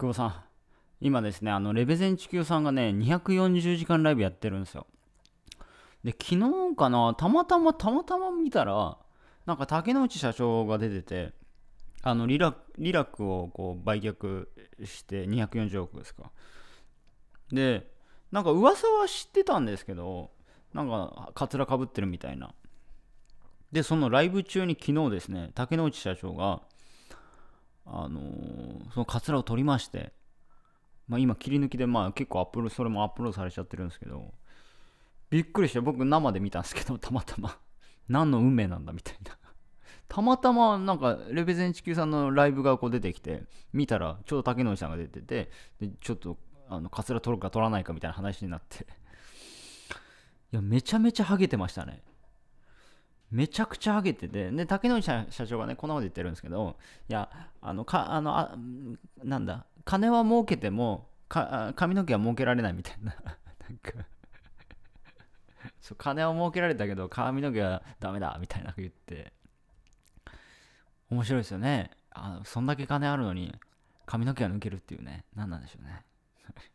久保さん、今ですね、あのレベゼン地球さんがね、240時間ライブやってるんですよ。で、昨日かな、たまたま、たまたま見たら、なんか竹之内社長が出てて、あのリラリラックをこう売却して240億ですか。で、なんか噂は知ってたんですけど、なんかカツラかぶってるみたいな。で、そのライブ中に昨日ですね、竹之内社長が、あのー、そのカツラを取りまして、まあ、今切り抜きで、まあ、結構アップロそれもアップロードされちゃってるんですけどびっくりして僕生で見たんですけど たまたま何の運命なんだみたいなたまたまなんかレベゼン地球さんのライブがこう出てきて見たらちょうど竹野内さんが出ててでちょっとあのカツラ取るか取らないかみたいな話になっていやめちゃめちゃハゲてましたねめちゃくちゃ上げてて、で、竹野内社長がね、こんなこと言ってるんですけど、いや、あの、か、あの、あなんだ、金は儲けても、か髪の毛は儲けられないみたいな、なんかそう、金は儲けられたけど、髪の毛はダメだ、みたいな言って、面白いですよね。あの、そんだけ金あるのに、髪の毛は抜けるっていうね、なんなんでしょうね。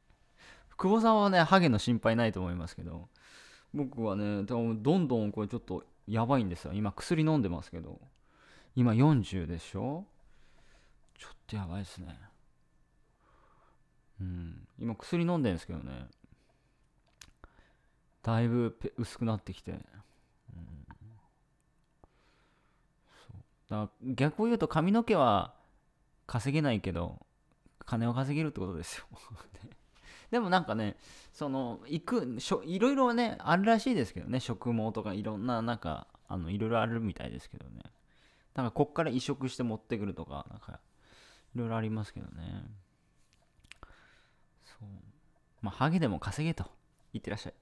久保さんはね、ハゲの心配ないと思いますけど、僕はね、どんどんこれちょっとやばいんですよ今薬飲んでますけど今40でしょちょっとやばいですねうん今薬飲んでるんですけどねだいぶ薄くなってきて、うん、だから逆を言うと髪の毛は稼げないけど金を稼げるってことですよ でもなんかね、その、行く、しょいろいろね、あるらしいですけどね、植毛とかいろんな、なんか、あの、いろいろあるみたいですけどね。なんか、こっから移植して持ってくるとか、なんか、いろいろありますけどね。そう。まあ、ハゲでも稼げと。いってらっしゃい。